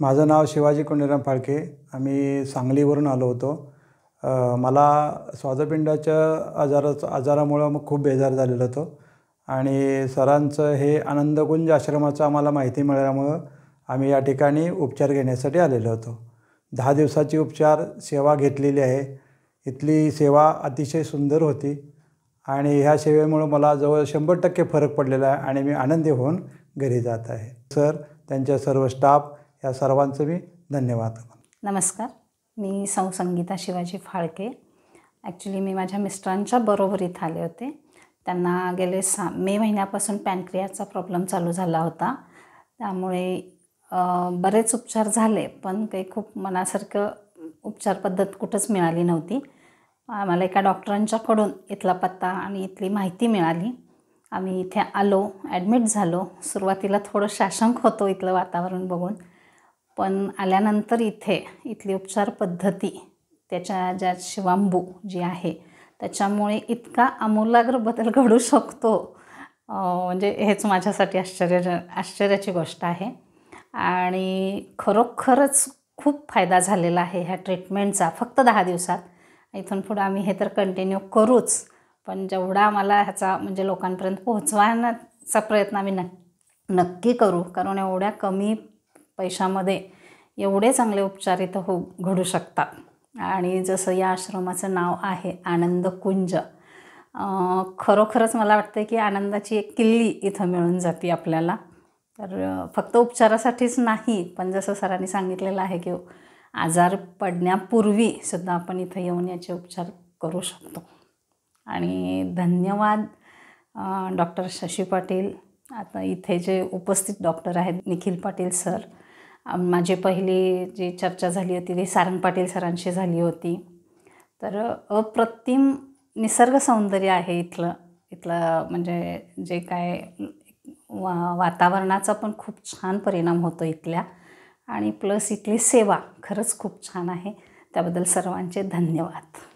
माझं नाव शिवाजी कोंडीराम फाळके आम्ही सांगलीवरून आलो होतो मला स्वादपिंडाच्या आजाराचं आजारामुळं मग खूप बेजार झालेलो होतो आणि सरांचं हे आनंदकुंज आश्रमाचं आम्हाला माहिती मिळाल्यामुळं आम्ही या ठिकाणी उपचार घेण्यासाठी आलेलो होतो दहा दिवसाची उपचार सेवा घेतलेली आहे इथली सेवा अतिशय सुंदर होती आणि ह्या सेवेमुळं मला जवळ शंभर टक्के फरक पडलेला आहे आणि मी आनंदी होऊन घरी जात आहे सर त्यांच्या सर्व स्टाफ या सर्वांचं मी धन्यवाद नमस्कार मी सौ संगीता शिवाजी फाळके ॲक्च्युली मी माझ्या मिस्टरांच्या बरोबर आले होते त्यांना गेले सा मे महिन्यापासून पॅनक्रियाचा प्रॉब्लेम चालू झाला होता त्यामुळे बरेच उपचार झाले पण काही खूप मनासारखं उपचार पद्धत कुठंच मिळाली नव्हती आम्हाला एका डॉक्टरांच्याकडून इथला पत्ता आणि इथली माहिती मिळाली आम्ही इथे आलो ॲडमिट झालो सुरुवातीला थोडं शासंक होतो इथलं वातावरण बघून पण आल्यानंतर इथे इथली उपचार पद्धती त्याच्या ज्या शिवांबू जी आहे त्याच्यामुळे इतका आमूलाग्र बदल घडू शकतो म्हणजे हेच माझ्यासाठी आश्चर्य आश्चर्याची गोष्ट आहे आणि खरोखरच खूप फायदा झालेला आहे ह्या ट्रीटमेंटचा फक्त दहा दिवसात इथून पुढं आम्ही हे तर कंटिन्यू करूच पण जेवढा आम्हाला ह्याचा म्हणजे लोकांपर्यंत पोहोचवण्याचा प्रयत्न आम्ही नक्की नक्की करू कारण एवढ्या कमी पैशामध्ये एवढे चांगले उपचार इथं हो घडू शकतात आणि जसं या आश्रमाचं नाव आहे आनंद कुंज खरोखरच मला वाटतं की आनंदाची एक किल्ली इथं मिळून जाते आपल्याला तर फक्त उपचारासाठीच नाही पण जसं सरांनी सांगितलेलं आहे की आजार पडण्यापूर्वी सुद्धा आपण इथं येऊन याचे उपचार करू शकतो आणि धन्यवाद डॉक्टर शशी पाटील आता इथे जे उपस्थित डॉक्टर आहेत निखिल पाटील सर माझी पहिली जी चर्चा झाली होती ती सारंग पाटील सरांशी झाली होती तर अप्रतिम निसर्ग सौंदर्य आहे इथलं इथलं म्हणजे जे काय वा वातावरणाचा पण खूप छान परिणाम होतो इथल्या आणि प्लस इथली सेवा खरंच खूप छान आहे त्याबद्दल सर्वांचे धन्यवाद